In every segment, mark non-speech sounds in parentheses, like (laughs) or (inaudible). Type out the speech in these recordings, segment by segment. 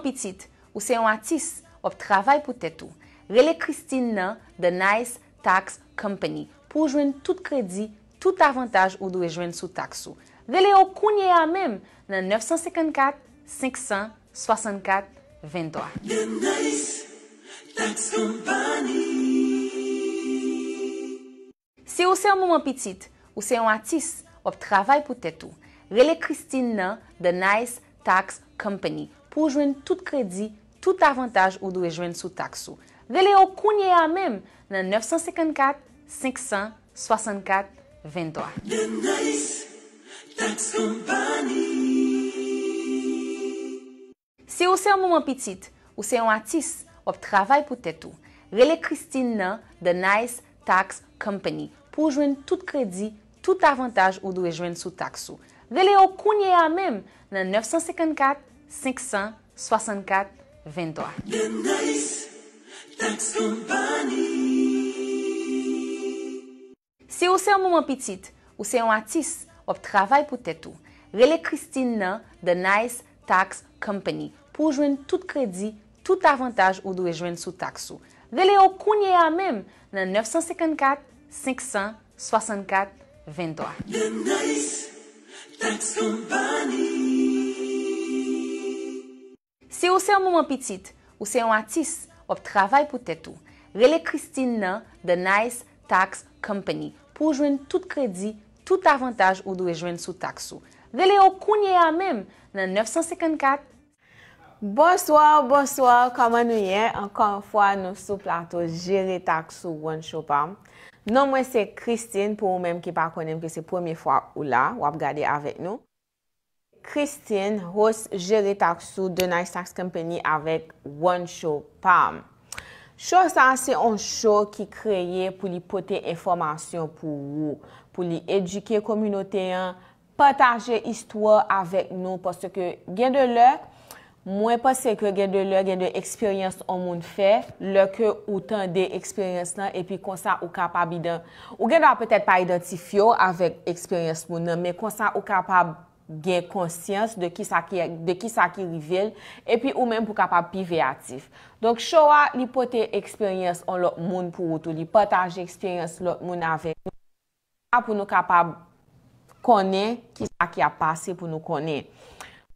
pitit, ou se yon atis ob travay pou tetou, rele Kristine nan The Nice Tax Company pou jwen tout kredi tout avantaj ou dwe jwen sou taksou. Rele ou kounye ya mem nan 954-564-23. The Nice Tax Company Si ou se yon mouman pitit, ou se yon atis ob travay pou tetou, rele Kristine nan The Nice Tax Company pou jwen tout kredi pou jwen tout kredi, tout avantaj ou dwe jwen sou taksou. Vele yo kounye ya mem nan 954-564-23. The Nice Tax Company Se ou se yon mouman pitit, ou se yon atis, ob travay pou tetou, vele Kristine nan The Nice Tax Company pou jwen tout kredi, tout avantaj ou dwe jwen sou taksou. Vele yo kounye ya mem nan 954-564-23. 564-23 The Nice Tax Company Si ou se yon mouman pitit Ou se yon atis Ou ap travay pou tetou Vele Kristine nan The Nice Tax Company Pou jwen tout kredi Tout avantaj ou dwe jwen sou taksu Vele ou kounye a mem Nan 954-564-23 The Nice Tax Company Se ou se an mouman pitit, ou se an atis, op travay pou tetou, vele Christine nan The Nice Tax Company pou jwen tout kredi, tout avantaj ou dwe jwen sou taksou. Vele ou kounye an mem nan 954. Bonswa, bonswa, kaman nou yen? Ankon fwa nou sou plato jere taksou wan choupam. Non mwen se Christine pou ou mem ki pa konen ke se premi fwa ou la wap gade avek nou. Christine, host jere taksu The Nice Tax Company avèk One Show Pam. Show san, se yon show ki kreye pou li pote informasyon pou wou. Pou li edyke komunoteyan, pataje istwa avèk nou paske gen de lèk, mwen paske gen de lèk, gen de eksperyans an moun fè, lèk ou tan de eksperyans nan epi konsan ou kapab i den. Ou gen dwa pètet pa identifyo avèk eksperyans moun nan, men konsan ou kapab gen konsyans e, de ki sa ki rivel epi ou men pou kapap pi ve atif. Donk showa li pote eksperyens an lot moun pou woutou, li pataj eksperyens lot moun avek. A pou nou kapap kone ki sa ki a pase pou nou kone.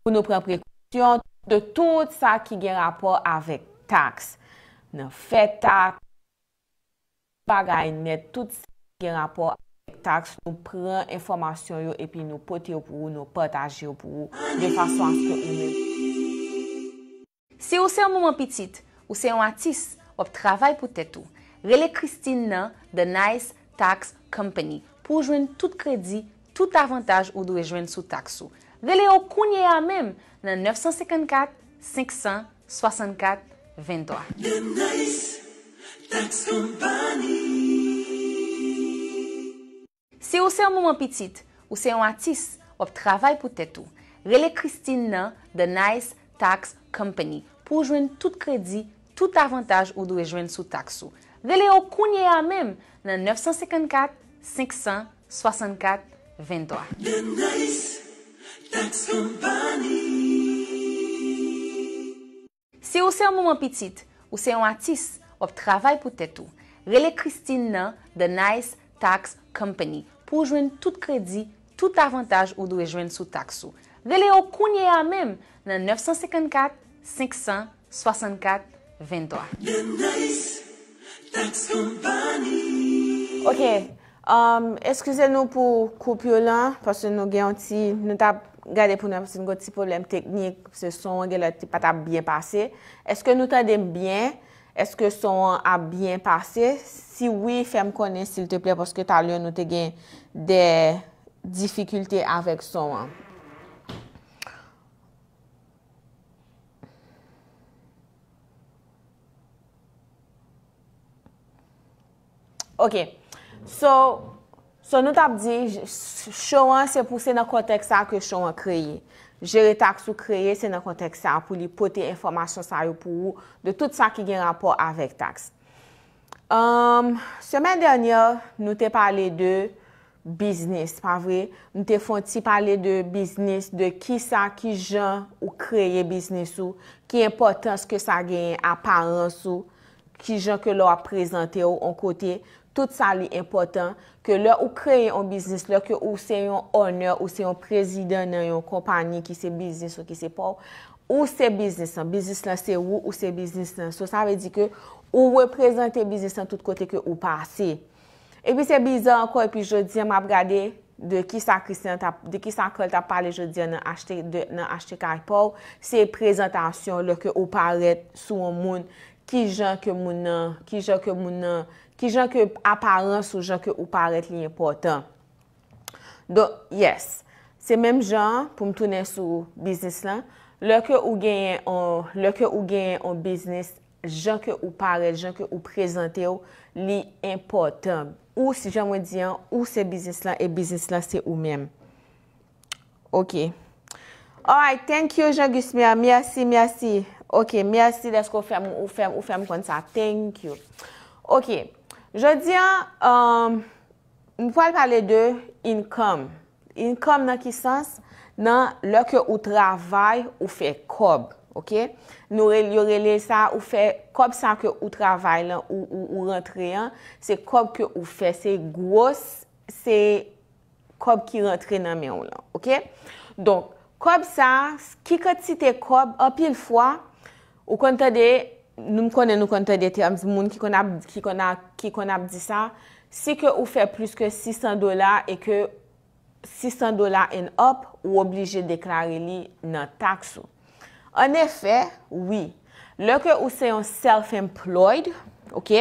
Pou nou pren prekonsyon de tout sa ki gen rapor avek taks. Nen fetak, bagay net, tout sa ki gen rapor avek. tax nou pren informasyon yo epi nou pote yo pou, nou potaje yo pou, de fasyon anke ou men. Se ou se an mouman pitit, ou se an atis op travay pou tetou, rele Christine nan The Nice Tax Company pou jwen tout kredi, tout avantaj ou dwe jwen sou taksu. Rele ou kounye an mem nan 954 564 23. The Nice Tax Company Se ou se a mouman pitit ou se a watis op travay pou tetou, rele Christine nan The Nice Tax Company pou jwen tout kredi, tout avantaj ou dwe jwen sou taksu. Rele okounye ya men nan 954-564-23. The Nice Tax Company Se ou se a mouman pitit ou se a watis op travay pou tetou, rele Christine nan The Nice Tax Company pou jwen tout kredi, tout avantaj ou dwe jwen sou taksu. pou jwen tout kredi, tout avantaj ou dwe jwen sou taksou. Vele yo kounye ya mem nan 954-564-23. Ok, um, eskuse nou pou koupi ou lan, paswen nou gen yon ti, nou tap gade pou nou yon ti problem teknik, se son gen la ti pata biye pase. Eske nou ta dem biyen? Eske son a biye pase? Si oui, fem konen sil teple, paswen talye nou te gen... de difikulte avèk son an. Ok, so nou tap di, chouan se pou se nan konteksa ke chouan kreye. Jere taks ou kreye se nan konteksa pou li pote informasyon sa yo pou ou de tout sa ki gen rapor avèk taks. Euh, Semen denya, nou te pale de... Biznis, pa vre, nou te fonti pale de biznis, de ki sa, ki jan ou kreye biznis ou, ki impotant se ke sa gen aparan sou, ki jan ke lor prezante ou an kote, tout sa li impotant, ke lor ou kreye an biznis lor, ke ou se yon owner ou se yon prezident nan yon kompani ki se biznis ou ki se pou, ou se biznis an, biznis lan se ou, ou se biznis lan sou, sa ve di ke ou wè prezante biznis an tout kote ke ou pa se. Epi se bizan anko, epi je diye m ap gade de ki sa akol ta pale, je diye nan achte kaipo, se prezentasyon le ke ou paret sou an moun, ki jan ke moun nan, ki jan ke moun nan, ki jan ke aparen sou jan ke ou paret li importan. Don, yes, se menm jan pou m toune sou biznis lan, le ke ou genyen an biznis, jan ke ou paret, jan ke ou prezante ou, li importan. Ou si jan mwen diyan, ou se bizis la, e bizis la se ou men. Ok. Alright, thank you Jean-Gusmea. Merci, merci. Ok, merci. Desko ou ferm, ou ferm, ou ferm kon sa. Thank you. Ok. Je diyan, mwen um, pou al pale de income. Income nan ki sens? Nan lò ke ou travay ou fe kob. Ok? Nou yorele sa ou fe kob sa ke ou travay lan ou rentre lan, se kob ke ou fe, se gwoz, se kob ki rentre nan mè ou lan. Ok? Don, kob sa, ki kote si te kob, apil fwa, ou kontade, nou mkone nou kontade termz moun ki konap di sa, si ke ou fe plus ke 600 dolar e ke 600 dolar en op, ou oblije deklare li nan taksu. An efè, oui, lè ke ou seyon self-employed, ok,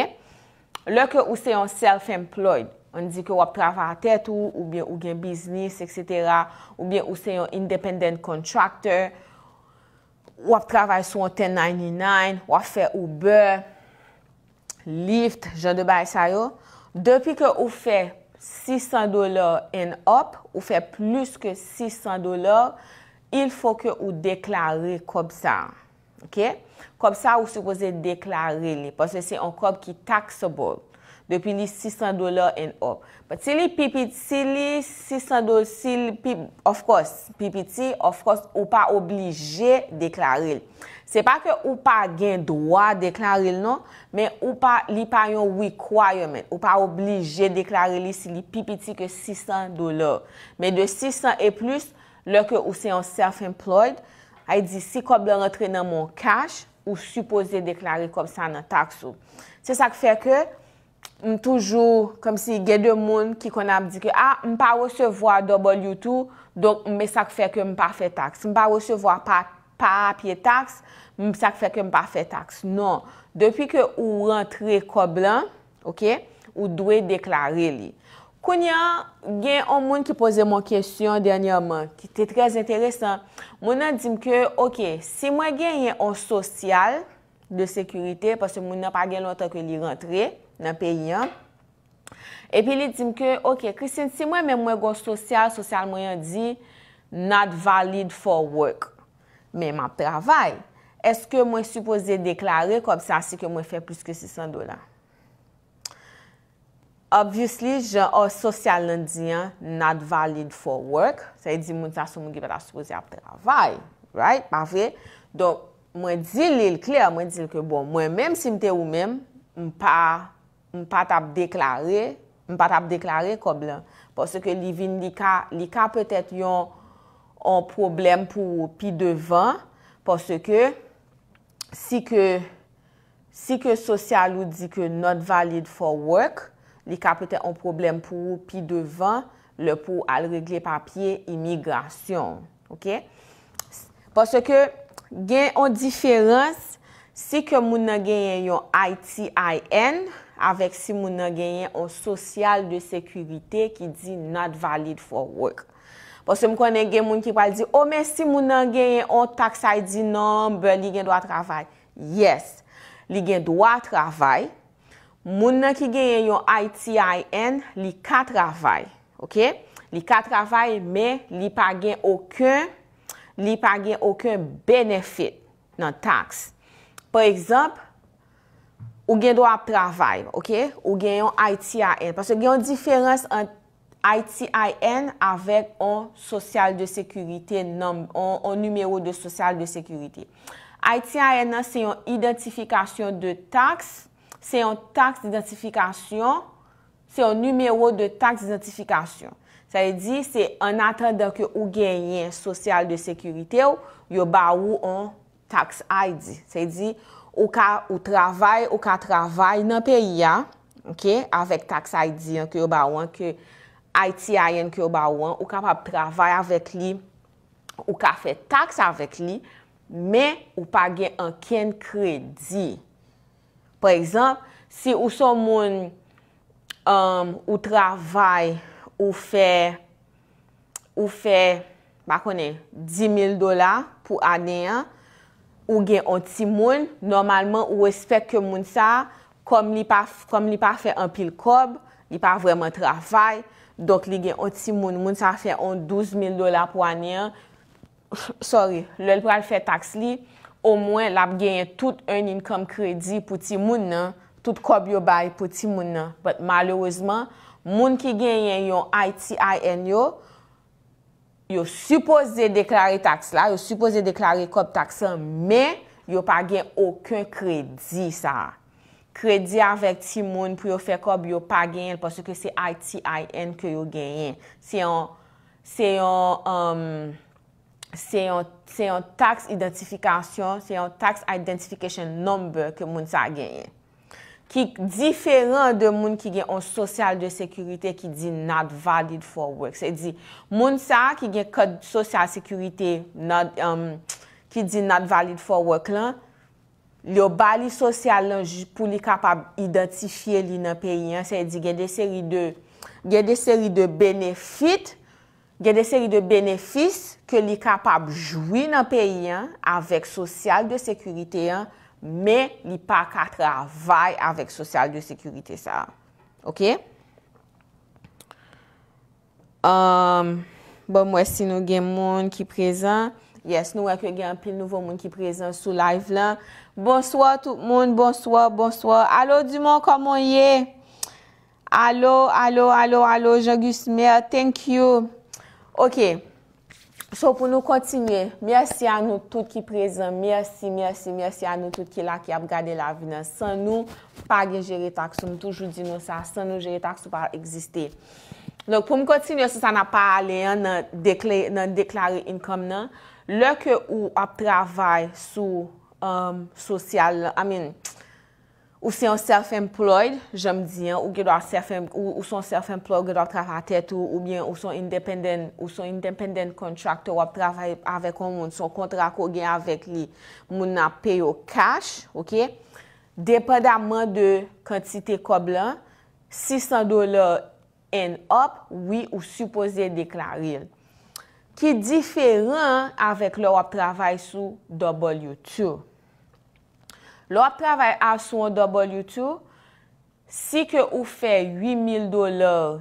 lè ke ou seyon self-employed, an di ke wap travè a tèt ou, ou bè ou gen biznis, etc., ou bè ou seyon independent contractor, wap travè sou an 1099, wap fè Uber, Lyft, jande bè a sa yo, depi ke ou fè 600 dolar en hop, ou fè plus ke 600 dolar, il fò ke ou deklare kom sa. Ok? Kom sa ou se pose deklare li. Paswe se yon kop ki taxable. Depi non? li 600 dolar en op. Pat se li pipiti, se li 600 dolar, se li pipiti, ou pa oblije deklare li. Se pa ke ou pa gen doa deklare li non, men ou pa li pa yon requirement, ou pa oblije deklare li se li pipiti ke 600 dolar. Men de 600 e plus, Lè ke ou se yon self-employed, ay di si kob lan rentre nan moun cash, ou suppose deklare kom sa nan taks ou. Se sak fe ke, m toujou, kom si gen de moun ki kon ap di ke, a, ah, m pa wesevo a dobol yotou, donk m me sak fe ke m pa fe taks. M pa wesevo a pa apye taks, m sak fe ke m pa fe taks. Non, depi ke ou rentre kob lan, ou dwe deklare li. Koun yon gen yon moun ki pose moun kesyon danyanman, ki te trez enteresan, moun nan dim ke, ok, si mwen gen yon sosyal de sekurite, pase moun nan pa gen lontan ke li rentre nan peyi an, epi li dim ke, ok, Kristine, si mwen men mwen gos sosyal, sosyal moun yon di, not valid for work, men ma travay, eske mwen suppose deklare kom sa si ke mwen fe plus ke 600 dolar? Obviously, jen ou sosyal an diyen not valid for work. Se yi di moun sa sou moun ge bet a soubozi ap te ravay. Right? Mavre. Don, mwen di li l kler, mwen di li ke bon. Mwen menm si mte ou menm, mpa tap deklare, mpa tap deklare kob lan. Pwoske li vin li ka, li ka petet yon an problem pou pi devan. Pwoske, si ke sosyal ou di ke not valid for work, li kape te an problem pou pi devan, le pou al regle papye imigrasyon, ok? Pase ke gen an diferans, se ke moun an gen yon ITIN, avek si moun an gen yon sosyal de sekurite ki di not valid for work. Pase moun konen gen moun ki pal di, o oh, men si moun an gen yon taksay di nan, be li gen dwa travay, yes, li gen dwa travay, Moun nan ki gen yon ITIN, li ka travay, ok? Li ka travay, men li pa gen okun, li pa gen okun benefit nan taks. Par ekzamp, ou gen do a travay, ok? Ou gen yon ITIN, parce gen yon diferans an ITIN avèk an sosyal de sekurite, an numero de sosyal de sekurite. ITIN nan se yon identifikasyon de taks. Se yon taks identifikasyon, se yon numero de taks identifikasyon. E se ydi, se an atenda ke ou genyen sosyal de sekurite ou, yo ba ou an taks ID. Se ydi, ou ka ou travay, ou ka travay nan peyi an, ok, avek taks ID an ke yo ba ou an, ke ITI an ke yo ba ou an, ou ka pa travay avek li, ou ka fe taks avek li, men ou pa gen an ken kredi. Po ekzamp, si ou son moun um, ou travay ou fe, ou fe, bako ne, 10.000 dola pou ane an, ou gen an ti moun, normalman ou espèk ke moun sa, kom li pa fe an pil kob, li pa vreman travay, donk li gen an ti moun, moun sa fe an 12.000 dola pou ane an, sorry, lèl pral fe tax li, ou mwen lap genye tout un income kredi pou ti moun nan, tout kob yo bay pou ti moun nan. But malewozman, moun ki genye yon ITIN yo, yo suppose deklare taks la, yo suppose deklare kob taksa, men yo pa genye okun kredi sa. Kredi avèk ti moun pou yo fe kob yo pa genye, pwosou ke se ITIN ke yo genye. Se yon... se yon tax identifikasyon, se yon tax identifikasyon nombè ke moun sa genye. Ki diferan de moun ki gen yon sosyal de sekurite ki di not valid for work. Se di, moun sa ki gen kod sosyal sekurite um, ki di not valid for work lan, yo bali sosyal lan pou li kapab identifye li nan peyi. Se di, gen de seri de benefit, Gen de seri de benefis ke li kapab jwi nan peyi an avèk sosyal de sekurite an, men li pa katravay avèk sosyal de sekurite sa. Ok? Um, bon, mwè si nou gen moun ki prezant. Yes, nou wè ke gen pil nouvo moun ki prezant sou live lan. Bonsoy, tout moun, bonsoy, bonsoy. Alo, dimon, koman ye? Alo, alo, alo, alo, jangus me, thank you. Ok, so pou nou kontinye, mersi a nou tout ki prezen, mersi, mersi, mersi a nou tout ki la ki ap gade la vina. San nou pa gen jere taksoum, toujou di nou sa, san nou jere taksou pa egziste. Lòk pou m kontinye se sa na pa ale nan deklare income nan, lòk ou ap travay sou um, sosyal nan, amin. Ou se yon self-employed, jom diyan, ou son self-employed ge do trafa tet ou ou bien ou son independent contractor wap travay avèk on moun son kontrako gen avèk li moun ap pay yo cash, ok? Dependamman de kantite koblan, 600 dolar en op, oui ou suppose deklarir. Ki diferan avèk lò wap travay sou W-2. Lò ap lavè a sou an W-2, si ke ou fè 8000 dolar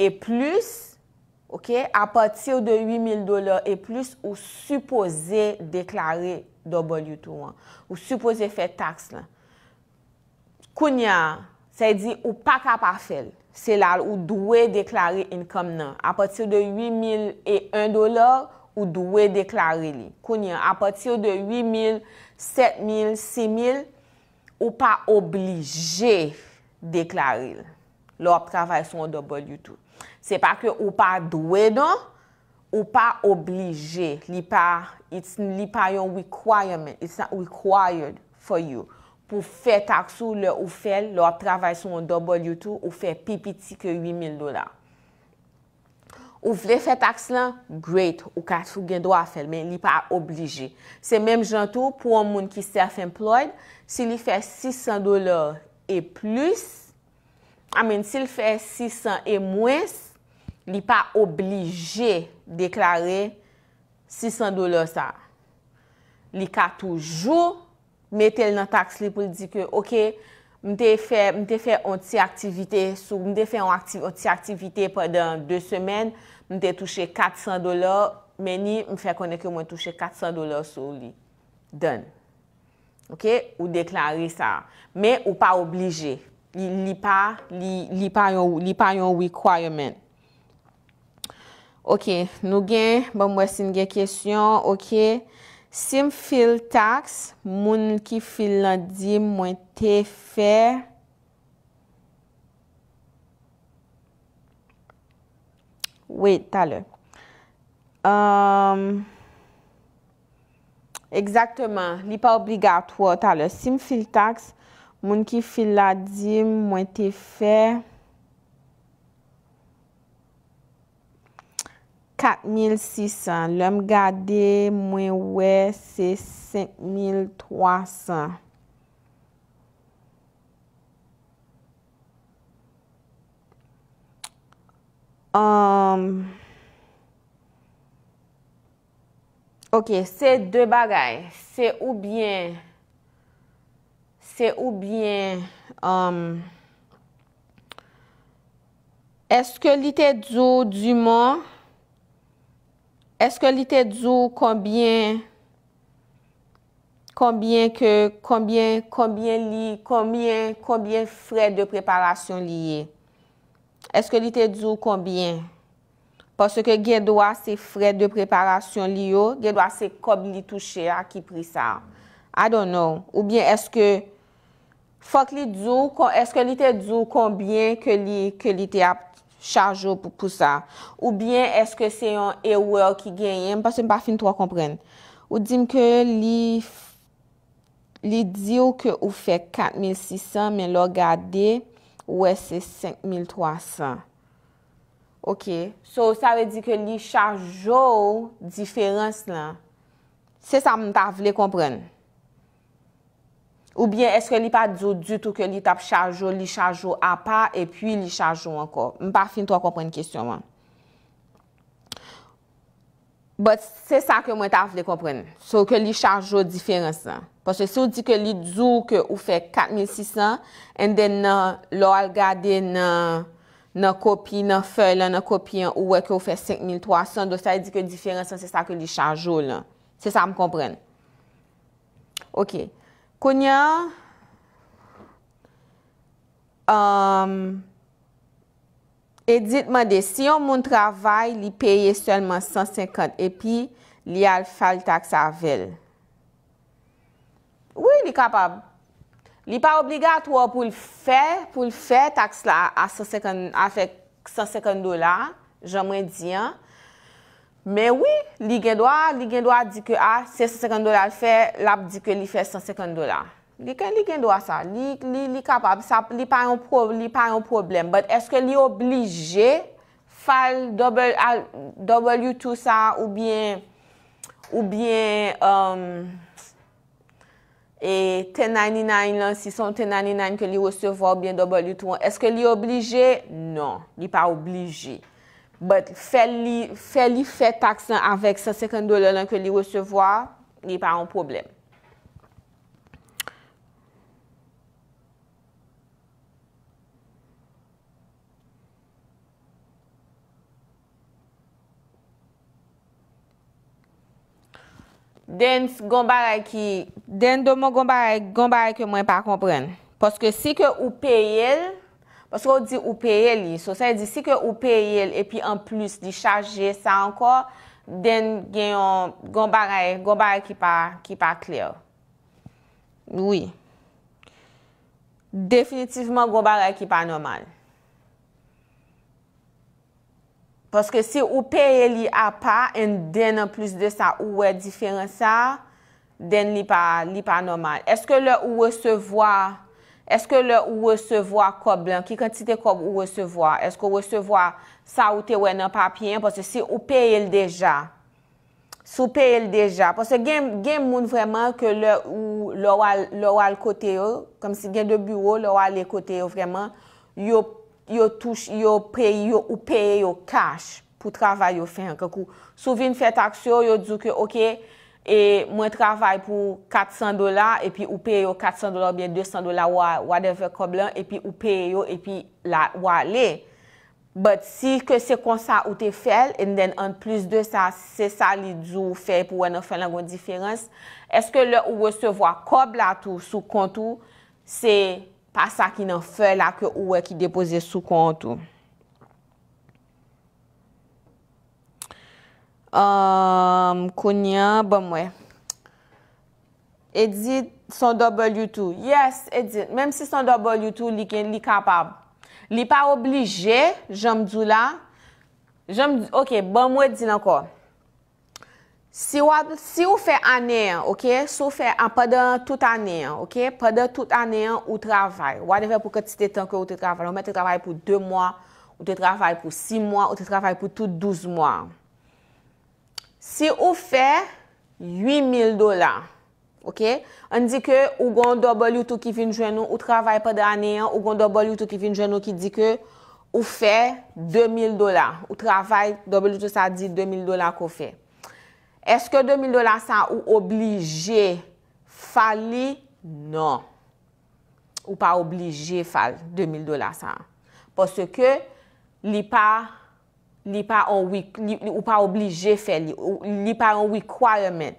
e plus, ok, a patir de 8000 dolar e plus, ou suppose deklare W-2 an. Ou suppose fè tax la. Koun ya, se di ou pa kapafel, se la ou dwe deklare income nan. A patir de 8000 e 1 dolar, ou dwe deklare li. Koun ya, a patir de 8000 dolar, 7000, 6000, ou pa oblije deklaril lor travay son W-2. Se pa ke ou pa dwe nan, ou pa oblije, li pa yon requirement, it's not required for you, pou fe taksu lor ou fel lor travay son W-2 ou fe pipiti ke 8000 dolar. Ou vle fè taks lan, great, ou katou gen do a fèl, men li pa oblije. Se menm jantou, pou an moun ki se fèm ploy, si li fè 600 doler e plus, amèn si li fè 600 e mwens, li pa oblije deklare 600 doler sa. Li ka toujou, metel nan taks li pou di ke, oké. Mwen te fè anti-aktivite sou, mwen te fè anti-aktivite pwèden 2 semen, mwen te touche 400 dolar, meni mwen fè konen ke mwen touche 400 dolar sou li. Done. Ok, ou deklare sa. Men ou pa oblije. Li pa, li pa yon requirement. Ok, nou gen, bon mwen sin gen kesyon, ok. Sim fil taks, um, moun ki fil la di mwen te fè. Ouè, talè. Eksaktman, li pa obligat wò, talè. Sim fil taks, moun ki fil la di mwen te fè. 4600. Lèm gade, mwen wè, se 5300. Um, ok, se dè bagay. Se ou bien, se ou bien, um, eske li tè djou djouman? Eske li te djou konbyen, konbyen ke, konbyen, konbyen li, konbyen, konbyen fred de preparasyon li ye? Eske li te djou konbyen? Pwoske gen doa se fred de preparasyon li yo, gen doa se kob li touche a ki pri sa? I don't know. Ou bien eske, fok li djou, eske li te djou konbyen ke li te ap? Charjou pou pou sa. Ou bien, eske se yon ewe ki genyen? Mpase mpa fin to a kompren. Ou dim ke li... Li di ou ke ou fe 4600, men lor gade, wè se 5300. Ok. So, sa ve di ke li charjou diferans lan. Se sa mta vle kompren. Ou bien, eske li pa djou djoutou ke li tap chajou, li chajou apa, e pwi li chajou anko? M pa fin to a kompren kisyon man. But, se sa ke mwen taf le kompren. So, ke li chajou diferensan. Pwase se ou di ke li djou ke ou fe 4600, en den nan lor al gade nan kopi nan fey lan, nan kopi an ou weke ou fe 5300, do sa e di ke diferensan se sa ke li chajou lan. Se sa m kompren. Ok. Koun ya, um, e ditman de, si yon moun travay li peye selman 150 epi li al fal taks a vel. Oui, li kapab. Li pa obligato pou l'fe, pou l'fe taks la a 150 dolar, jaman diyan. Men wè, li gen dwa, li gen dwa di ke a, se 150 dolar fè, l ap di ke li fè 150 dolar. Li ken li gen dwa sa, li kapab, sa li pa yon problem, but eske li oblije fèl W2 sa ou bien, ou bien, euh, ou bien, e 1099 lan, si son 1099 ke li osevo ou bien W2, eske li oblije? Non, li pa oblije. But fè li fè taksan avèk sa sekand dole lan ke li wè se vwa, li pa an problem. Den gombare ki mwen pa kompren. Poske si ke ou peye l, Paske ou di ou peye li, so sa e di si ke ou peye li e pi an plus li chaje sa anko, den gen yon gombare, gombare ki pa, ki pa kleo. Oui. Definitivement gombare ki pa normal. Paske si ou peye li a pa, en den an plus de sa ouwe diferensa, den li pa, li pa normal. Eske le ouwe se vwa... Eske lè ou wesevo a kob lan? Ki kantite kob ou wesevo a? Eske ou wesevo a sa ou te wè nan papyen? Pwese si ou peye l deja. Si ou peye l deja. Pwese gen moun vreman ke lè ou lò wale kote yo. Kom si gen dè bureau lò wale e kote yo vreman. Yo touche, yo preye, yo ou peye yo kache pou travay yo fèn. Kè kou sou vin fèt aksyo, yo djou kè okè. E mwen travay pou 400 dola, epi ou peyo 400 dola ou bien 200 dola ou whatever kob lan, epi ou peyo epi la ou ale. But si ke se konsa ou te fel, en den an plus de sa, se sa li djou fel pou wè nan fel an gwen diferans, eske lè ou wè se vwa kob la tou sou kontou, se pa sa ki nan fel la ke ou wè ki depose sou kontou. Ehm, konyen, bon mwen. Edi, son W2. Yes, Edi, menm si son W2 li ken li kapab. Li pa oblije, jom djou la. Ok, bon mwen di lanko. Si ou fe anen, ok, sou fe anpadan tout anen, ok, padan tout anen ou travay. Ou te travay pou 2 mwen, ou te travay pou 6 mwen, ou te travay pou tout 12 mwen. Si ou fè 8000 dolan, ok, an di ke ou gon dobol yotou ki fin jwen nou, ou travay pa da aneyan, ou gon dobol yotou ki fin jwen nou ki di ke ou fè 2000 dolan. Ou travay dobol yotou sa di 2000 dolan ko fè. Eske 2000 dolan sa ou oblije fal li? Non. Ou pa oblije fal 2000 dolan sa. Pase ke li pa... li pa ou wik, li ou pa oblije fe li, ou li pa ou wik kwa remen.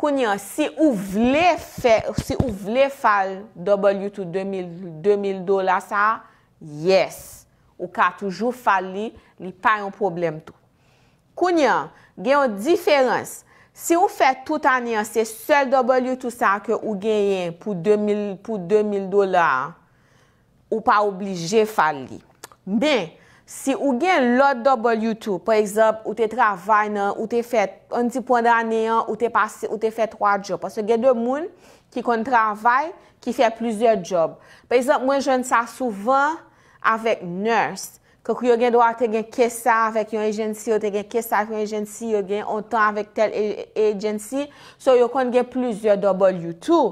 Kounyan, si ou vle fe, si ou vle fal dobo li ou tou 2000 dola sa, yes. Ou ka toujou fal li, li pa yon problem tou. Kounyan, gen yon diferans. Si ou fe tout anian, se sel dobo li ou tou sa ke ou genyen pou 2000 dola, ou pa oblije fal li. Ben, Si ou gen lot W-2, pa esop, ou te travay nan, ou te fet, an ti pondan aneyan, ou te fet 3 job, pa se gen de moun ki kon travay, ki fet plizye job. Pa esop, mwen jen sa souvan avèk nurse, kou yo gen doa te gen kesa avèk yon agensi, yo te gen kesa avèk yon agensi, yo gen ontan avèk tel agensi, so yo kon gen plizye W-2.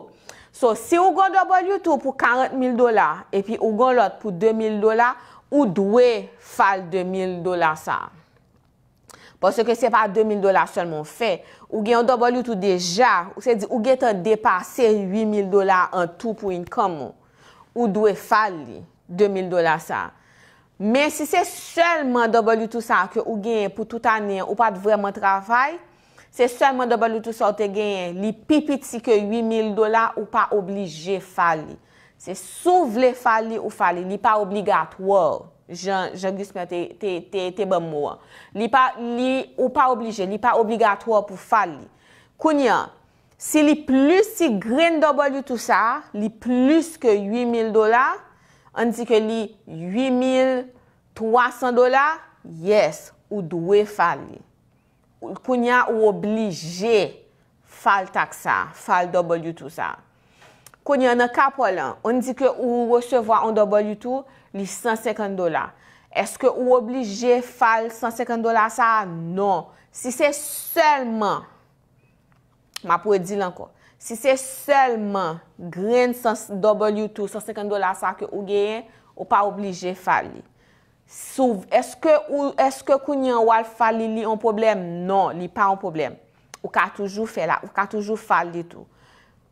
So, si ou gen W-2 pou 40,000 dolar, e pi ou gen lot pou 2,000 dolar, Ou dwe fal 2,000 dola sa? Pwese ke se pa 2,000 dola solmon fe, ou gen yon doba loutou deja, ou se di ou gen te depase 8,000 dola an tou pou inkomo, ou dwe fal 2,000 dola sa? Men si se solman doba loutou sa ke ou gen pou tout anen ou pa vreman travay, se solman doba loutou sa ou te gen li pipiti ke 8,000 dola ou pa oblije fali. Se sou vle fal li ou fal li, li pa obligatwa. Jan gisme te bemo an. Li ou pa oblige, li pa obligatwa pou fal li. Koun ya, si li plus si green dobo li tout sa, li plus ke 8000 dola, an di ke li 8300 dola, yes, ou dwe fal li. Koun ya ou oblige fal tak sa, fal dobo li tout sa. koun yon an kapwa lan, on di ke ou wesevo an dobol yotou, li 150 dola. Eske ou oblije fal 150 dola sa? Non. Si se selman, ma pou e di lan kon, si se selman, gren 100 dobol yotou, 150 dola sa ke ou geyen, ou pa oblije fal li. Sou, eske koun yon wale fal li li an problem? Non, li pa an problem. Ou ka toujou fel la, ou ka toujou fal li tou.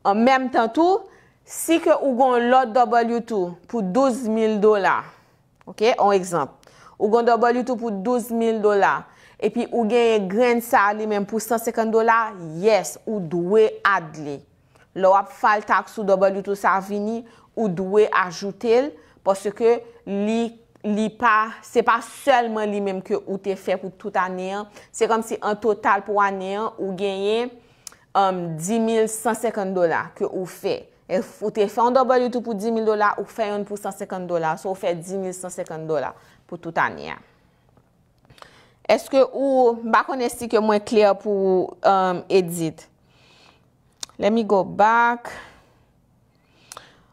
An menm tan tou, Si ke ou gon lot dobel yotou pou 12,000 dolar, ou gon dobel yotou pou 12,000 dolar, epi ou genye gren sa li men pou 150 dolar, yes, ou dwe ad li. Lo ap fal taks ou dobel yotou sa vini, ou dwe ajoute li, poske li pa, se pa selman li men ke ou te fe pou tout aneyan, se kom se an total pou aneyan ou genye 10,150 um, dolar ke ou fe. E ou te fè an dobar yotou pou 10,000 dolar ou fè yon pou 150 dolar. So, ou fè 10,000-150 dolar pou tout an ya. Eske ou bako nesik yo mwen kler pou um, edit? Let me go back.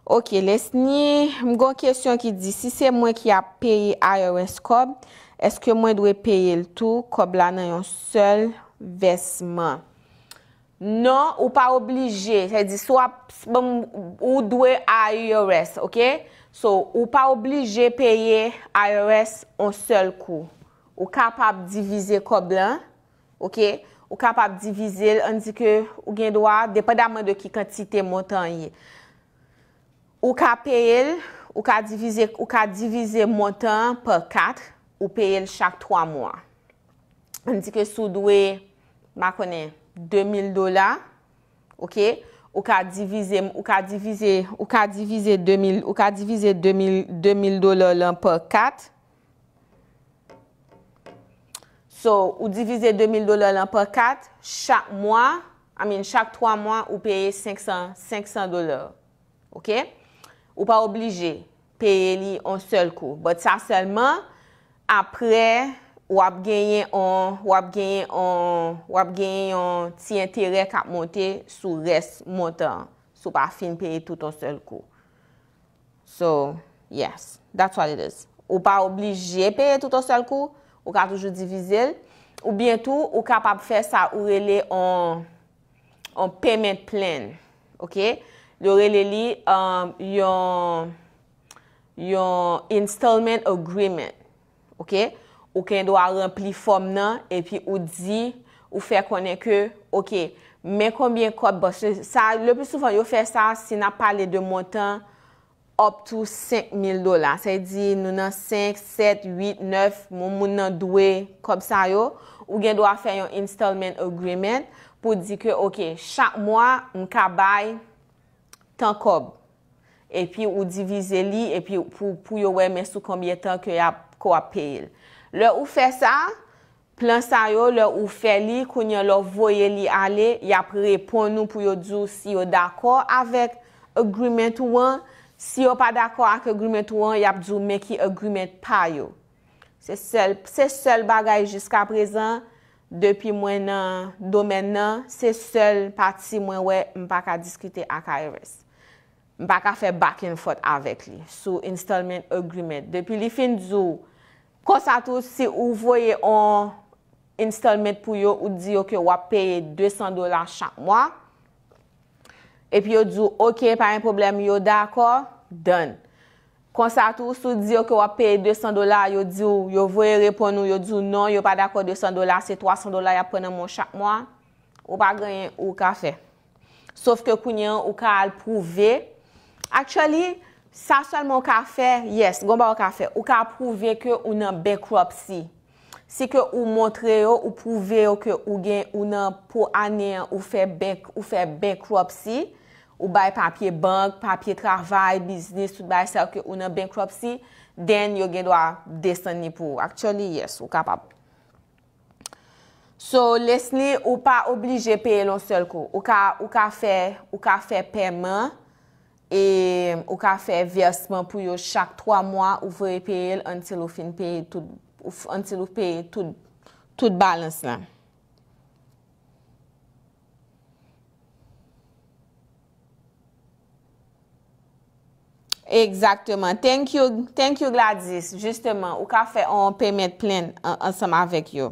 Ok, lesni. Mgon kyesyon ki di. Si se mwen ki a peyi IRS kob, eske mwen dwe peyi l'tou kob la nan yon sel vesman? Non, ou pa oblige, se di, sou ap, bon, ou dwe IRS, ok? So, ou pa oblige peye IRS on sel kou. Ou kapap divize koblan, ok? Ou kapap divize, an di ke, ou gen dwa, depa daman de ki kantite montan ye. Ou ka peye, ou ka divize montan pa kat, ou peye chak 3 mwa. An di ke sou dwe, bakone... 2000 dola, ok, ou ka divize 2000 dola lan pa 4. So, ou divize 2000 dola lan pa 4, chak mwa, amin, chak 3 mwa ou peye 500 dola, ok. Ou pa oblige peye li on sel ko, but sa selman, apre... wap genyen an, wap genyen an, wap genyen an ti entere kap monte sou res montan. Sou pa fin paye tout an sel kou. So, yes, that's what it is. Ou pa oblije paye tout an sel kou, ou ka toujou divizil. Ou bientou, ou kap ap fè sa ourele an payment plan. Ok? L'orele li, um, yon installment agreement. Ok? ou gen do a rempli fom nan, epi ou di, ou fe konen ke, ok, men konbyen kob, sa, le pwisoufan yo fe sa, si na pale de montan, up to 5 mil dola, sa yi di, nou nan 5, 7, 8, 9, moun moun nan dwe, kob sa yo, ou gen do a fe yon installment agreement, pou di ke, ok, chak mwa, mkabay, tan kob, epi ou divize li, epi pou yo we men sou konbyen tan ke yo ap ko ap peyil, Le ou fe sa, plan sa yo, le ou fe li, koun yo lo voye li ale, yap repon nou pou yo djou si yo d'akor avèk agreement wan. Si yo pa d'akor ak agreement wan, yap djou meki agreement pa yo. Se sol bagay jiska prezan, depi mwen nan domen nan, se sol pati mwen we mpaka diskite ak a ERIS. Mpaka fe back and forth avèk li, sou installment agreement. Depi li fin djou, Konsatu, si ou voye an installment pou yo ou di yo ke wap paye 200 dola chak mwa, epi yo di yo, ok, pa yon problem, yo dako, done. Konsatu, si ou di yo ke wap paye 200 dola, yo di yo, yo voye repon nou, yo di yo, non, yo pa dako 200 dola, se 300 dola ya pwene mwen chak mwa, ou pa ganyen ou kafe. Sof ke kounyen ou ka alpouve, actually, Sa solman ou ka fe, yes, gomba ou ka fe. Ou ka prouve ke ou nan bankruptcy. Si ke ou montre yo, ou prouve yo ke ou gen ou nan pou ane an ou fe bankruptcy, ou bay papye bank, papye travay, business, ou bay se ou ke ou nan bankruptcy, den yo gen do a desani pou. Actually, yes, ou ka pa. So, lesli ou pa oblige peye lon sol ko. Ou ka fe, ou ka fe pèman. E ou ka fè vyesman pou yo chak 3 mwa ouvre pe el antil ou fin pe el tout balans lan. Eksakteman. Thank you Gladys. Justeman. Ou ka fè an pe met plen ansam avèk yo.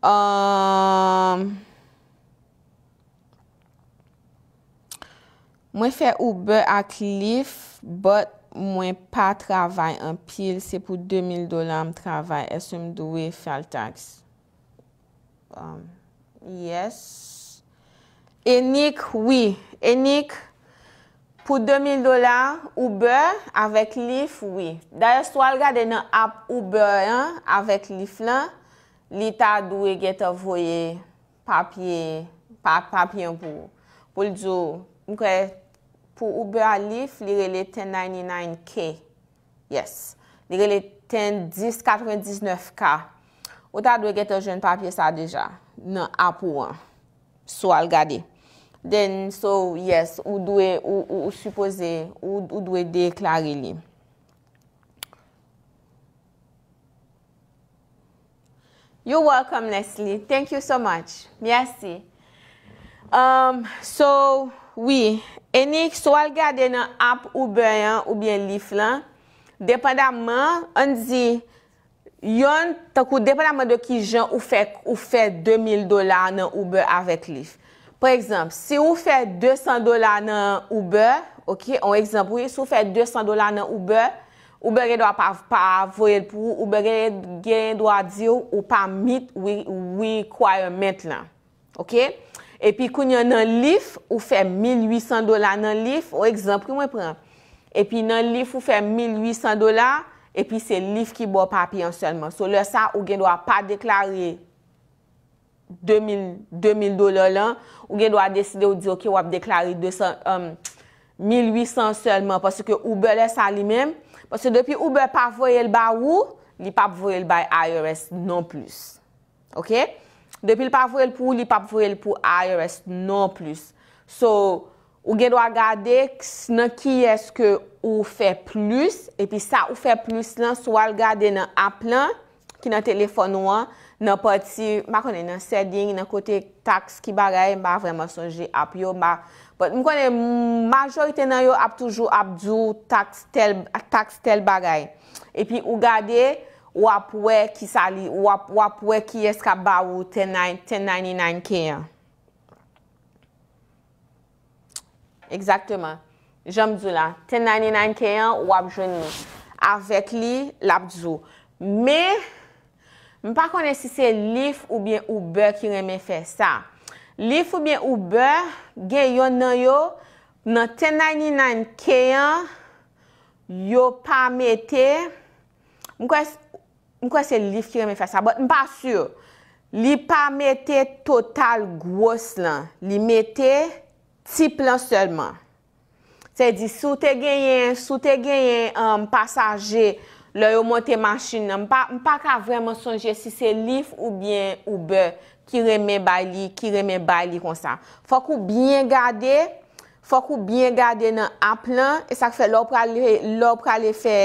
Ehm... Mwen fè Uber ak lif, bot mwen pa travay an pil. Se pou 2000 dolan m travay, es mdouwe fè al taks. Um, yes. Enik, wii. Enik, pou 2000 dolan, Uber, avèk lif, wii. Daye, swal gade nan ap Uber an, avèk lif lan, li ta dwe get avoye papye, papyen pou ljo mkwèl pou ou be alif li rele ten 99k. Yes. Li rele ten 1099k. Ou ta dwe geto jen papye sa deja. Nan apou an. Sou al gade. Den, sou, yes, ou dwe, ou, ou, ou, ou suppose, ou dwe deklari li. You're welcome, Leslie. Thank you so much. Merci. Um, so, Wi, enik, sou al gade nan ap Uber yon oubyen lif lan, depen damman, an zi, yon takou depen damman de ki jen ou fe 2000 dolar nan Uber avet lif. Po ekzamp, se ou fe 200 dolar nan Uber, ok, on ekzamp wye, se ou fe 200 dolar nan Uber, Uber gen do a pa voyel pou, Uber gen do a di ou, ou pa mit wikwa yon ment lan, ok? Epi koun yon nan lif, ou fe 1800 dola nan lif, ou ekzampri mwen premp. Epi nan lif ou fe 1800 dola, epi se lif ki bo papi an selman. So lè sa, ou gen do a pa deklari 2000 dola lan, ou gen do a deside ou di ok wap deklari um, 1800 selman. Paske oube lè sa li men, paske depi oube pa voyel ba ou, li pa voyel bay IRS non plus. Ok? Depi l pa vore l pou, li pa vore l pou IRS non plus. So, ou gen do a gade, s'na ki eske ou fe plus, epi sa ou fe plus lan, sou al gade nan ap lan, ki nan telefon wan, nan pati, makone nan sèding, nan kote taks ki bagay, mba vreman sonje ap yo, mba, mkone, majorite nan yo ap toujou ap djou, taks tel bagay. Epi ou gade, e, wap wè ki sa li, wap wè ki eska ba wou 1099 kè yon. Eksaktèman. Jèm zou la. 1099 kè yon, wap jwen ni. Avèk li, lap zou. Me, mwen pa konè si se lif ou bè ou bè ki remè fè sa. Lif ou bè ou bè, gen yon nan yo, nan 1099 kè yon, yo pa mè te, mwen kwen se Mwen kwa se lif ki reme fè sa? Mwen pa sur. Li pa metè total gwo slan. Li metè tip lan selman. Se di, sou te genyen, sou te genyen an um, passaje, lè yo monte masjin nan. Mwen pa kwa vremen sonje si se lif ou bien ou be ki reme bay li, ki reme bay li konsan. Fòk ou byen gade, fòk ou byen gade nan ap lan, e sak fè lòk prale fè...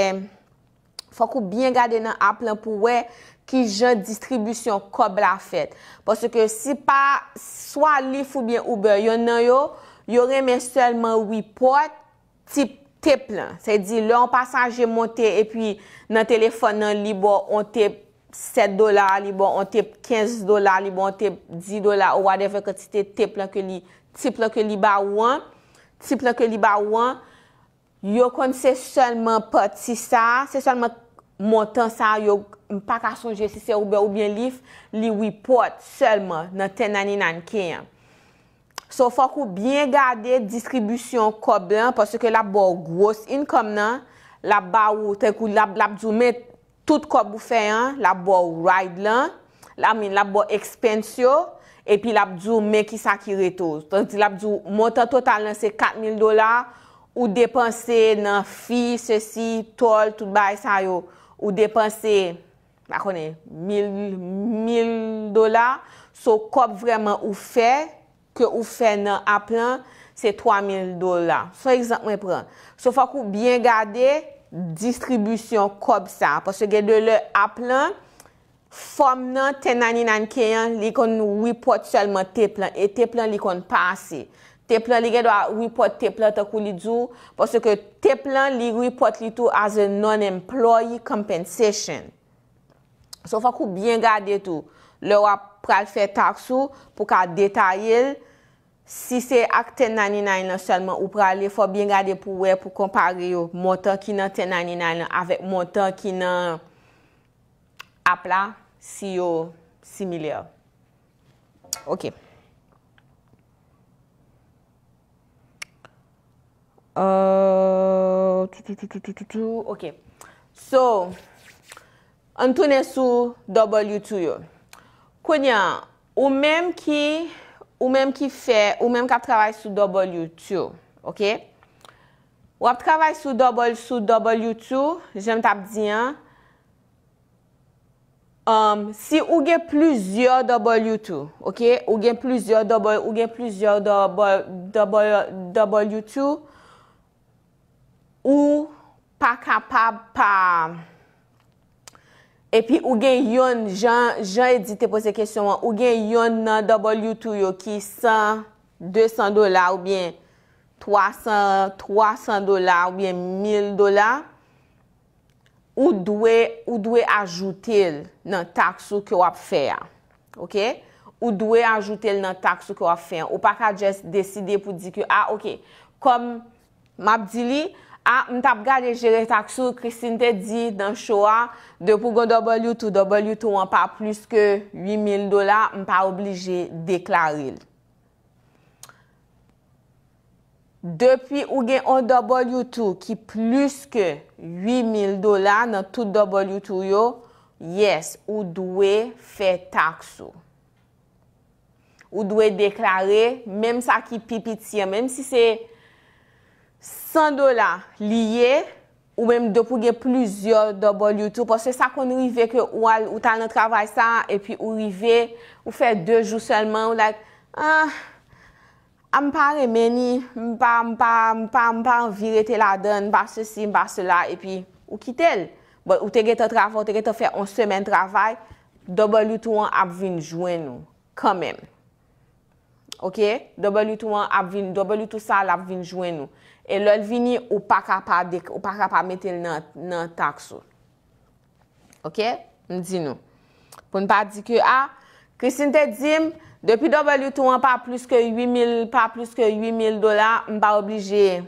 Fwa kou byen gade nan ap lan pou wey ki jen distribusyon kob la fet. Pwese ke si pa swa li fwoubyen Uber, yon nan yo, yon reme selman 8 pot, tip, tip lan. Se di, lon pasanje monte e pi nan telefon nan li bo, on tip 7 dolar, li bo, on tip 15 dolar, li bo, on tip 10 dolar, ou wadeve kwa ti te tip lan ke li, tip lan ke li ba wan, tip lan ke li ba wan, yo kon se selman pot si sa, se selman pati. Montan sa yo, mpa ka sonje, si se oube oubyen lif, li wipot selman nan ten nani nan ken. So, fwa kou bien gade distribusyon kob lan, pwase ke la bo gross income nan, la ba ou, ten kou la bdjou men tout kob ou fe, la bo ride lan, la min la bo expense yo, epi la bdjou men ki sa ki retoz. Ton di la bdjou, montan total nan se 4 mil dola, ou depanse nan fi, se si, tol, tout bay sa yo. Ou depanse 1000 dola, so kop vreman ou fe, ke ou fe nan ap lan, se 3000 dola. So ekzantmen pren, so fak ou byen gade, distribusyon kop sa. Pase gen de le ap lan, fom nan tenani nan kenyan, li kon wipot selman te plan, e te plan li kon pase. Te plan li gen do a ripot te plan te kou li djou. Pwese ke te plan li ripot li tou as a non-employee compensation. So fwa kou bien gade tou. Le wap pral fwe tak sou pou ka detayil. Si se ak 1099 nan selman ou pral li fwa bien gade pou we pou kompare yo. Mota ki nan 1099 nan avèk mota ki nan apla si yo similya. Ok. Euh, ok, so, an tounen sou W2 yo. Kwenye, ou menm ki fe, ou menm kap travay sou W2, ok? Ou ap travay sou W2, jen tap diyan. Um, si ou gen pluzyor W2, ok? Ou gen pluzyor W2, ok? ou pa kapab pa, epi ou gen yon, jan edite pou se kesyon, ou gen yon nan W2 yo ki 100, 200 dolar ou bien 300, 300 dolar ou bien 1000 dolar, ou dwe ajoute l nan taksu ki wap fe a. Ou dwe ajoute l nan taksu ki wap fe a. Ou pa ka jes deside pou di ki, a, ah, ok, kom map di li, A, m tap gade jere taksu, Christine te di nan chowa, depou gen dobol yotou, dobol yotou an pa plus ke 8000 dola, m pa oblije deklare. Depi ou gen an dobol yotou ki plus ke 8000 dola nan tout dobol yotou yo, yes, ou dwe fe taksu. Ou dwe deklare, mem sa ki pipit siya, mem si se... 100 dola liye, ou menm do pou ge pluzyor do bol loutou, pos se sa kon rive ke ou al, ou tal nou travay sa, e pi ou rive, ou fe ah, bon, de jou selman, ou lak, ah, am pa remeni, mpa mpa, mpa mpa, mpa mpa, mpam virete la den, mpa se si, mpa se la, e pi ou kite l. Bol, ou te ge te travay, ou te ge te fe on semen travay, do bol loutou an ap vin jwen nou, kamen. Ok? Do bol loutou an ap vin, do bol loutou sal ap vin jwen nou. e lòl vini ou pa kap a metel nan taks ou. Ok? M di nou. Poun pa di ki, ah, Christine te di, depi dobeli ou tou an pa plus ke 8000 dolar, m pa oblije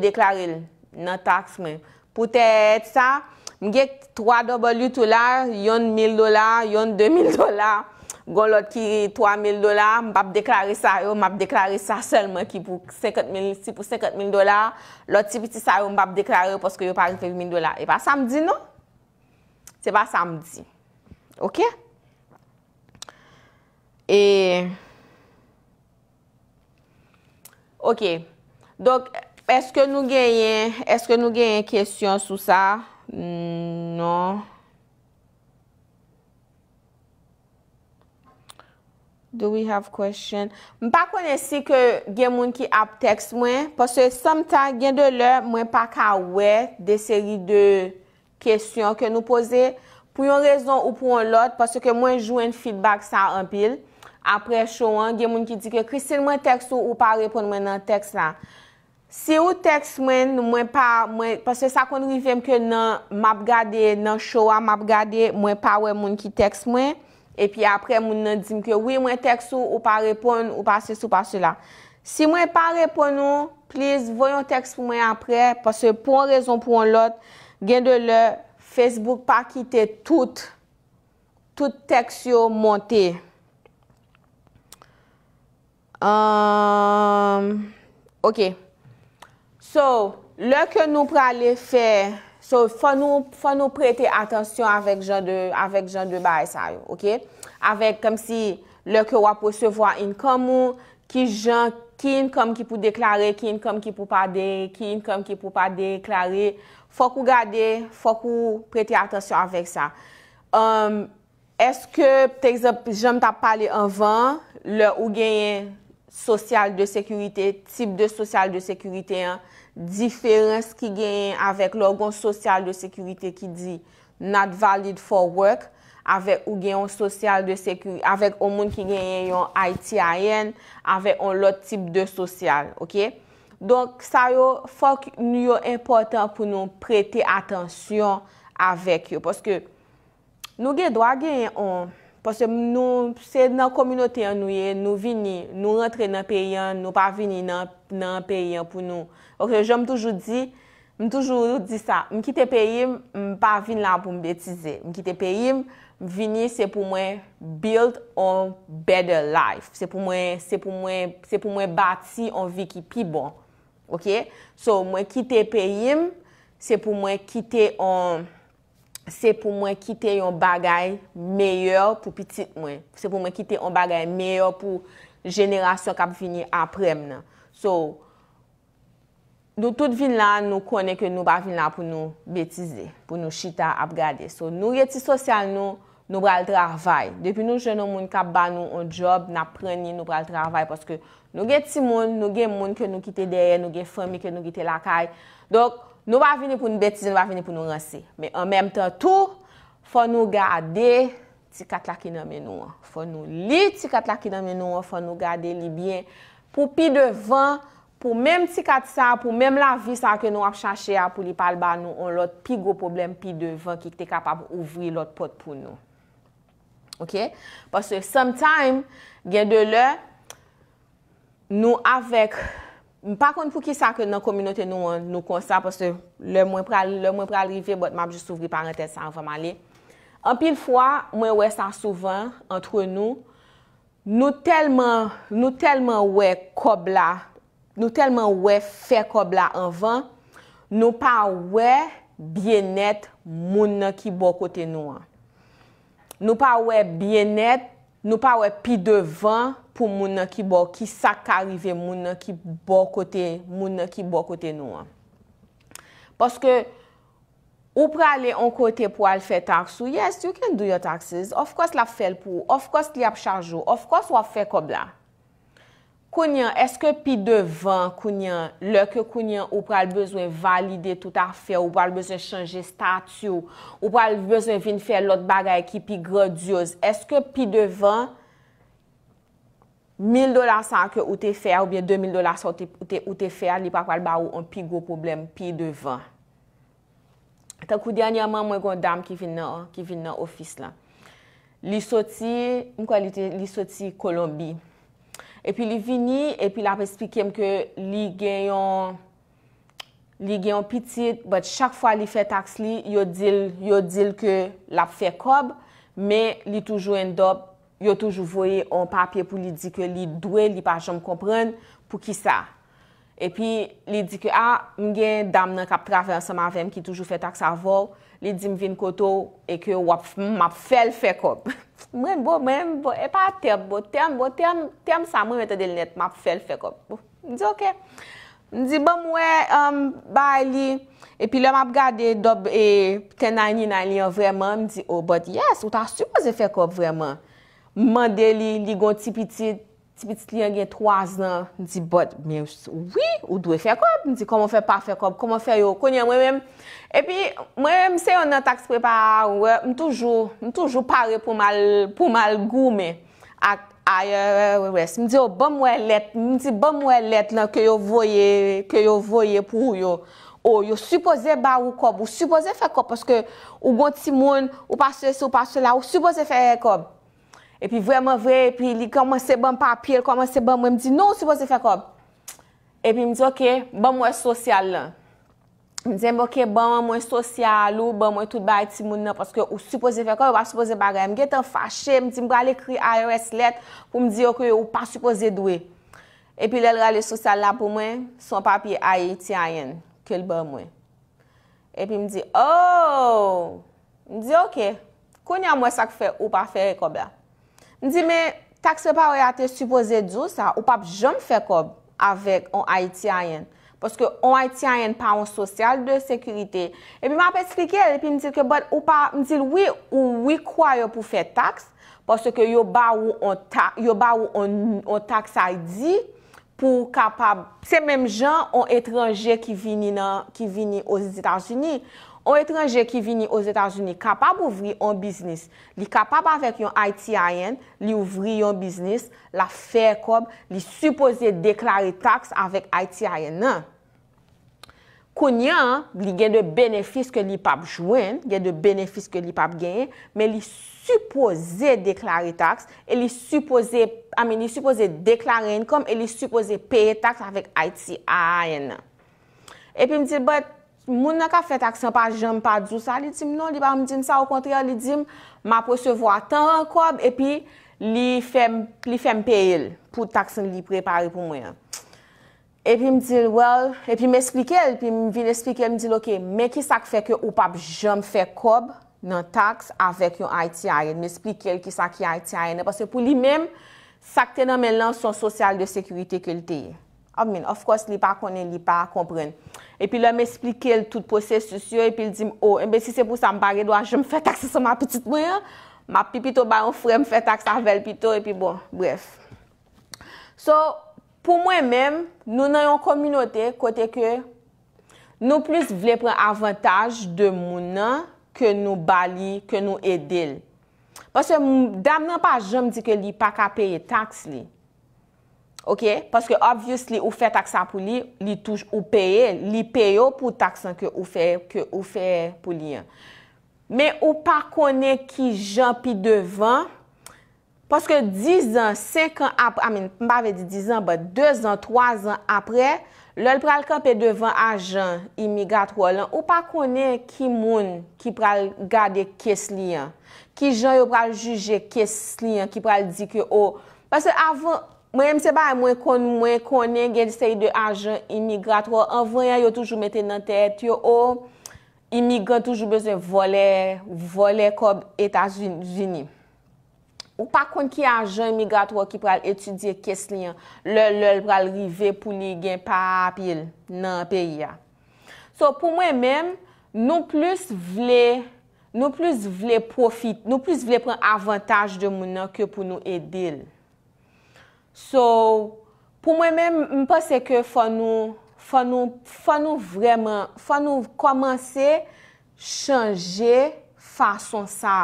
deklare nan taks me. Poutèt sa, m gek 3 dobeli ou tou la, yon 1000 dolar, yon 2000 dolar, Gon lot ki 3,000 dolar, mbap deklare sa yo, mbap deklare sa selman ki pou 50,000 dolar. Lot tipi ti sa yo, mbap deklare yo poske yo pari 5,000 dolar. E pa samdi, no? Se pa samdi. Ok? E... Ok. Dok, eske nou genyen, eske nou genyen kesyon sou sa? Hmm, non. Non. Do we have question? M pa konensi ke gen moun ki ap tekst mwen. Pase somta gen de lè, mwen pa ka wè de seri de kesyon ke nou pose. Pou yon rezon ou pou yon lot, pase ke mwen jwen feedback sa anpil. Apre chouan, gen moun ki di ke Kristine mwen tekst ou ou pa repon mwen nan tekst la. Si ou tekst mwen, mwen pa, mwen, pase sa konri vem ke nan map gade, nan chouan map gade, mwen pa wè moun ki tekst mwen. epi apre moun nan di mke wye mwen teks yo ou pa repon ou pa se sou pa se la. Si mwen pa repon nou, plis voyon teks pou mwen apre, pase pou an rezon pou an lot, gen de lè, Facebook pa kite tout, tout teks yo monte. Euh, ok. So, lè ke nou prale fe... Fwa nou prete atensyon avèk jan de bae sa yo, ok? Avèk kèm si lèk yo wap posevwa in kòm ou, ki jan kin kom ki pou deklare, kin kom ki pou pa de, kin kom ki pou pa deklare, fwa kou gade, fwa kou prete atensyon avèk sa. Um, eske, tèk zèp, jèm ta pale anvan, lè ou genye sosyal de sekurite, tip de sosyal de sekurite an, diferens ki genyen avèk lògon sosyal de sekurite ki di not valid for work, avèk ou genyon sosyal de sekurite, avèk ou moun ki genyen yon ITIN, avèk ou lòt tip de sosyal, ok? Donk, sa yo fòk nou yo important pou nou prete atensyon avèk yo, poske nou gen doa genyon, poske nou, se nan kominote an nou ye, nou vini, nou rentre nan peyan, nou pa vini nan peyan pou nou Ok, je m m'm toujou di, m m'm toujou di sa, m kite pe yim, m pa vin la pou m betize. M kite pe yim, vini se pou mwen build on better life. Se pou mwen, se pou mwen, se pou mwen bati on vi ki pi bon. Ok, so mwen kite pe yim, se pou mwen kite on, se pou mwen kite yon bagay meyo pou piti mwen. Se pou mwen kite yon bagay meyo pou jenerasyon kap vini aprem nan. So... Nou tout vin la, nou konen ke nou ba vin la pou nou betize, pou nou chita ap gade. So nou ge ti sosyal nou, nou bra l travay. Depi nou jenon moun kap ba nou on job, na preni nou bra l travay. Poske nou ge ti moun, nou ge moun ke nou kite deye, nou ge fomi ke nou kite lakay. Dok nou ba vini pou nou betize, nou ba vini pou nou rase. Men an menm tan tou, fò nou gade ti kat laki nan menou an. Fò nou li ti kat laki nan menou an, fò nou gade li bien. Poupi devan. pou mèm ti kat sa, pou mèm la vi sa ke nou ap chache a pou li pal ba nou, on lot pi go problem pi devan ki te kapap ouvri lot pot pou nou. Ok? Paswe, some time, gen de lè, nou avèk, m pa kon pou ki sa ke nan kominote nou konsa, paswe, lè mwen pral rivye, bot m ap jous ouvri paren tè sa an vèm alè. An pil fwa, mwen wè sa souvan antre nou, nou telman, nou telman wè kob la Nou telman wè fè kob la anvan, nou pa wè biye net moun ki bo kote nou an. Nou pa wè biye net, nou pa wè pi devan pou moun ki bo ki sa ka rive moun ki bo kote nou an. Poske ou pre ale an kote pou al fè taksou, yes, you can do your taxes, of course la fèl pou, of course li ap chanjou, of course wè fè kob la. Kounyan, eske pi devan, kounyan, lò ke kounyan ou pral bezwen valide tout a fè, ou pral bezwen chanje statyo, ou pral bezwen vin fè lòt bagay ki pi grodyoz. Eske pi devan, 1000 dola san ke ou te fè, ou bien 2000 dola san ou te fè, li pa pral ba ou an pi gro problem, pi devan. Tèk kou diyan yaman mwen kon dam ki vin nan ofis lan. Li soti, mwen kwa li soti Colombi. Epi li vini, epi la pe spikem ke li gen yon pitit, bat chak fwa li fe taks li, yo dil ke la fe kob, me li toujou endop, yo toujou voye on papye pou li di ke li dwe, li pa jom kompren pou ki sa. Epi li di ke, a, ah, mgen dam nan kap traven sa mavem ki toujou fe taks avou, Li di m vin koto e kyo wap map fel fekop. (laughs) Mwen bo, mwen bo, e pa tep bo, tem bo, tem, tem sa mwen meto del net map fel fekop. Mwen di, ok, mwen di, bon mwen, um, ba li, epi le map gade, dobe, ten nani nani yo vreman, mwen di, oh, but yes, ou ta supo ze fekop vreman. Mwen de li, li gon ti piti, ti piti. Ti pit li an gen 3 nan. Ni ti bot. Men yo sou. Oui. O doye fe kop. Ni ti komon fe pa fe kop. Koman fe yo. Konye mwen mwen. E pi mwen mwen mwen se yo nan taks pe pa. Mwen toujou. Mwen toujou pare pou mal. Po mal gume. Ak a. Mwen mwen mwen. Mwen mwen mwen let. Mwen ti bom mwen let la. Ke yo voye. Ke yo voye oh, pou yo. Ou yo suppose ba ou kop. Ou suppose fe kop. Paske ou gonti moun. Ou pase sou. Pase la. Ou suppose fe kop. Mwen mwen mwen. Epi vreman vre, epi li komanse ban papil, komanse ban mwen, mdi nou ou supose fe kob? Epi mdi ok, ban mwen sosyal la. Mdi mbo ke ban mwen sosyal ou ban mwen tout bay ti moun nan, paske ou supose fe kob ou ba supose bagay. Mge tan fache, mdi mbo ale kri a yon res let pou mdi ok ou pa supose dwe. Epi lel rale sosyal la pou mwen, son papil bon, oh! a yon ti a yon, ke l ban mwen. Epi mdi, ooo, mdi ok, konya mwen sak fe ou pa fe re kob la? Ndi men, takse pa ou ya te supose djou sa, ou pap jom fe kob avèk an Haitiayen. Poske an Haitiayen pa an sosyal de sekurite. E pi ma ap esplike el, pi nidil ke bot ou pa, nidil oui ou oui wi kwa yo pou fe takse. Poske yo ba ou an takse a y di pou kapab se menm jan an etranje ki vini nan, ki vini ou Zitanjini. On etranje ki vini os Etats-Unis kapab ouvri yon biznis, li kapab avèk yon ITIN, li ouvri yon biznis, la fèkob, li supposè deklare taks avèk ITIN. Kounyan, li gen de benefis ke li pap jwen, gen de benefis ke li pap gen, men li supposè deklare taks, li supposè deklare enkom, li supposè peye taks avèk ITIN. Epi mdi, but, Moun nan ka fè taksen pa jom pa djou sa, li tim non, li ba mdjin sa, au kontrèl, li tim ma pwesevwa tan an kob e pi li fèm pè el pou taksen li prepare pou mwen. E pi mdil, well, e pi m'esplike el, pi m'vin esplike el, mdil, ok, me ki sak fè ke ou pap jom fè kob nan taks avèk yon ITI en, m'esplike el ki sak yon ITI en, e pwese pou li menm sak tenan men lan son sosyal de sekurite ke lteye. Amen, of course, li pa konen, li pa kompren. Epi lèm esplike l tout proses se syo, epi l di, oh, e mbe si se pou sa mbagè doan, jèm fè takse sa ma pwitit mwen, ma pipito bayon fwè m fè takse avèl pwito, epi bon, bref. So, pou mwen mèm, nou nan yon kominote kote ke nou plus vle prè avantage de mounan ke nou bali, ke nou edel. Paswe m dam nan pa jèm di ke li pa ka peye takse li. Ok, paske obviously ou fe taksan pou li, li touj ou peye, li peyo pou taksan ke ou fe pou li an. Me ou pa kone ki jan pi devan, paske 10 an, 5 an apre, amin, mba ve di 10 an ba, 2 an, 3 an apre, lal pral kan pe devan a jan, imigat walan, ou pa kone ki moun ki pral gade kes li an, ki jan yo pral juje kes li an, ki pral di ke o, oh, paske avon... Mwen mse ba mwen konen gen lisey de ajan imigrato, an vwen ya yo toujou meten nan tèt, yo o imigrant toujou bezè volè, volè kob Etats-Unis. Ou pa kon ki ajan imigrato ki pral etudye kes liyan, lèl lèl pral rive pou li gen pa apil nan peyi ya. So pou mwen men, nou plus vle, nou plus vle profit, nou plus vle pran avantaj de mounan ke pou nou edil. So, pou mwen men, mwen pa se ke fwa nou, fwa nou, fwa nou vreman, fwa nou komanse chanje fwa son sa.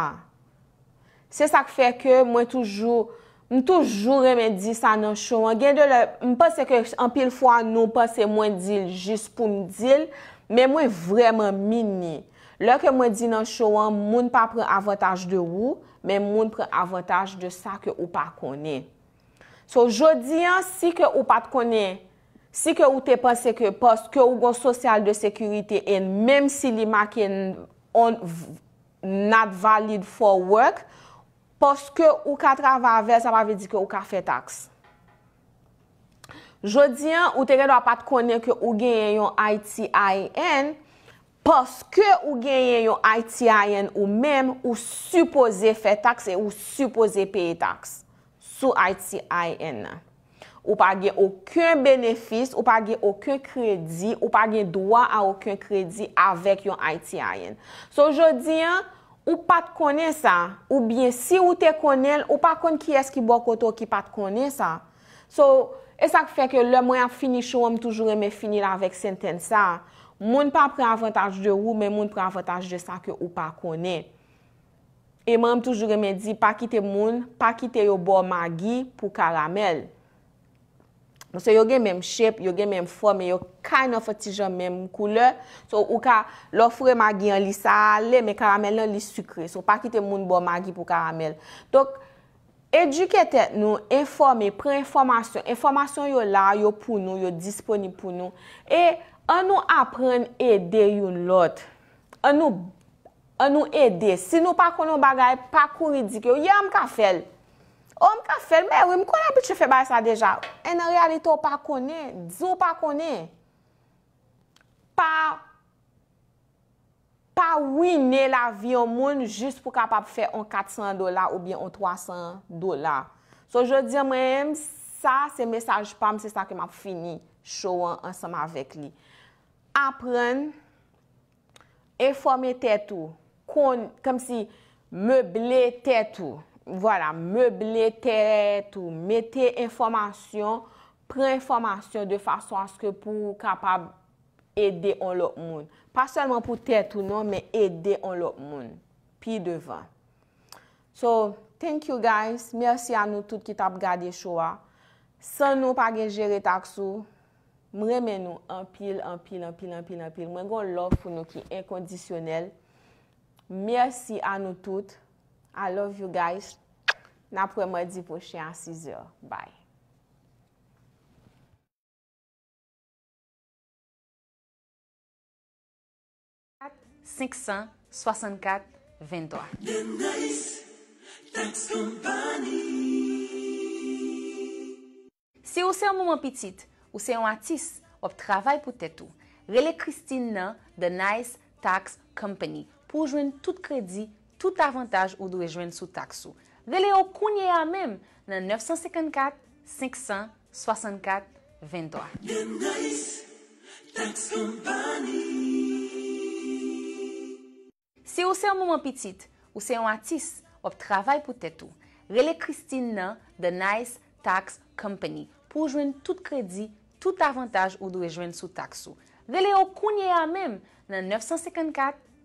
Se sak fe ke mwen toujou, mwen toujou remen di sa nan chouan, gen de la, mwen pa se ke an pil fwa nou, pa se mwen dil, jist pou mwen dil, men mwen vreman mini. Le ke mwen di nan chouan, moun pa pren avataj de ou, men moun pren avataj de sa ke ou pa konen. So, jodi an, si ke ou pat kone, si ke ou te pase ke post, ke ou gon sosyal de sekurite en, menm si li maken not valid for work, post ke ou ka travave, sa pa ve di ke ou ka fetakse. Jodi an, ou te re do a pat kone ke ou genyen yon ITIN, post ke ou genyen yon ITIN ou menm ou supose fetakse ou supose pey takse. sou ITIN. Ou pa gen okun benefis, ou pa gen okun kredi, ou pa gen doa a okun kredi avèk yon ITIN. So, jodi, ou pa te konen sa, ou bien si ou te konen, ou pa konen ki eski bo koto ki pa te konen sa. So, e sa ki fè ke lè mwen ap fini choum, toujou reme fini la avèk senten sa, moun pa pre avantage de ou, men moun pre avantage de sa ke ou pa konen. Emanm toujou remedi, pa kite moun, pa kite yo bo magi pou karamel. Se yo gen menm shape, yo gen menm form, yo kind of a ti jan menm koule. So ou ka lo fure magi an li sale, men karamel an li sikre. So pa kite moun bo magi pou karamel. Dok, eduketet nou, informe, pre informasyon. Informasyon yo la, yo pou nou, yo disponi pou nou. E an nou apren ede yon lot. An nou bwane. An nou ede. Si nou pa konon bagay, pa kou ridike yo. Yo am ka fel. Om ka fel, mè wè m kon apit che fe bay sa deja. En realite ou pa konen. Dizou pa konen. Pa, pa winen la vi yo moun jist pou kapap fe an 400 dola ou bien an 300 dola. So, je diyo mè m, sa se mesaj pam, se sa ki m ap fini show an, an seman vek li. A pren, e fò mè tè tou. kon, kom si, meble tè tou. Voilà, meble tè tou. Mete informasyon, pre informasyon de fasyon aske pou kapab ede on lòk moun. Pas selman pou tè tou, non, me ede on lòk moun. Pi devan. So, thank you guys. Merci a nou tout ki tap gade chowa. San nou pa gen jere tak sou, mremen nou an pil, an pil, an pil, an pil, an pil. Mwen gon lòk pou nou ki en kondisyonel. Mersi anou tout. I love you guys. Naprema di poche an 6 yo. Bye. Se ou se an mouman pitit, ou se an atis, ob travay pou tetou, rele Christine nan The Nice Tax Company. pou jwen tout kredi, tout avantaj ou dwe jwen sou taksou. Vele yo kounye a mem nan 954-564-23. Se ou se yon mouman pitit, ou se yon atis, ou ap travay pou tetou, vele Kristine nan The Nice Tax Company, pou jwen tout kredi, tout avantaj ou dwe jwen sou taksou. Vele yo kounye a mem nan 954-564-23.